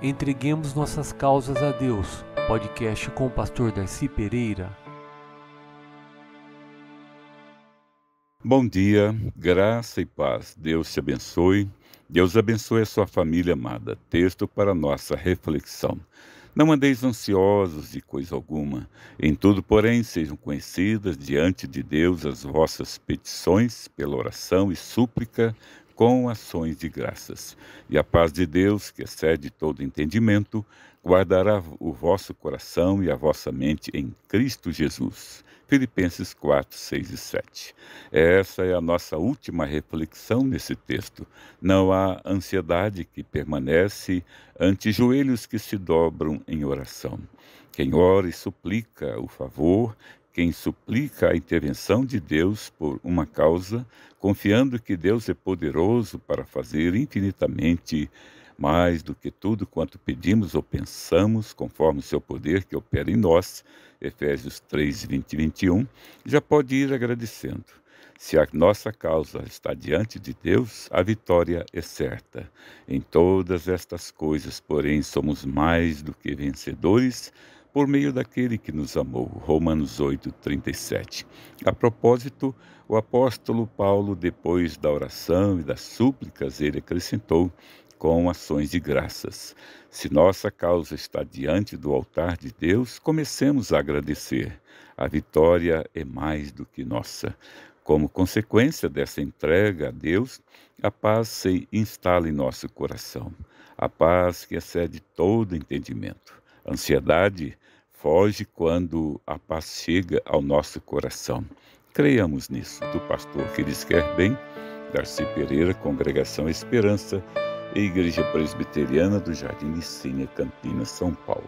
Entreguemos nossas causas a Deus. Podcast com o pastor Darcy Pereira. Bom dia, graça e paz. Deus te abençoe. Deus abençoe a sua família amada. Texto para nossa reflexão. Não andeis ansiosos de coisa alguma. Em tudo, porém, sejam conhecidas diante de Deus as vossas petições pela oração e súplica com ações de graças. E a paz de Deus, que excede todo entendimento, guardará o vosso coração e a vossa mente em Cristo Jesus. Filipenses 4, 6 e 7. Essa é a nossa última reflexão nesse texto. Não há ansiedade que permanece ante joelhos que se dobram em oração. Quem ora e suplica o favor quem suplica a intervenção de Deus por uma causa, confiando que Deus é poderoso para fazer infinitamente mais do que tudo quanto pedimos ou pensamos, conforme o seu poder que opera em nós, Efésios 3, 20 e 21, já pode ir agradecendo. Se a nossa causa está diante de Deus, a vitória é certa. Em todas estas coisas, porém, somos mais do que vencedores por meio daquele que nos amou. Romanos 8, 37. A propósito, o apóstolo Paulo, depois da oração e das súplicas, ele acrescentou com ações de graças. Se nossa causa está diante do altar de Deus, comecemos a agradecer. A vitória é mais do que nossa. Como consequência dessa entrega a Deus, a paz se instala em nosso coração, a paz que excede todo entendimento ansiedade foge quando a paz chega ao nosso coração. Creiamos nisso. Do pastor que lhes quer é bem, Darcy Pereira, Congregação Esperança e Igreja Presbiteriana do Jardim Sinha, Campinas, São Paulo.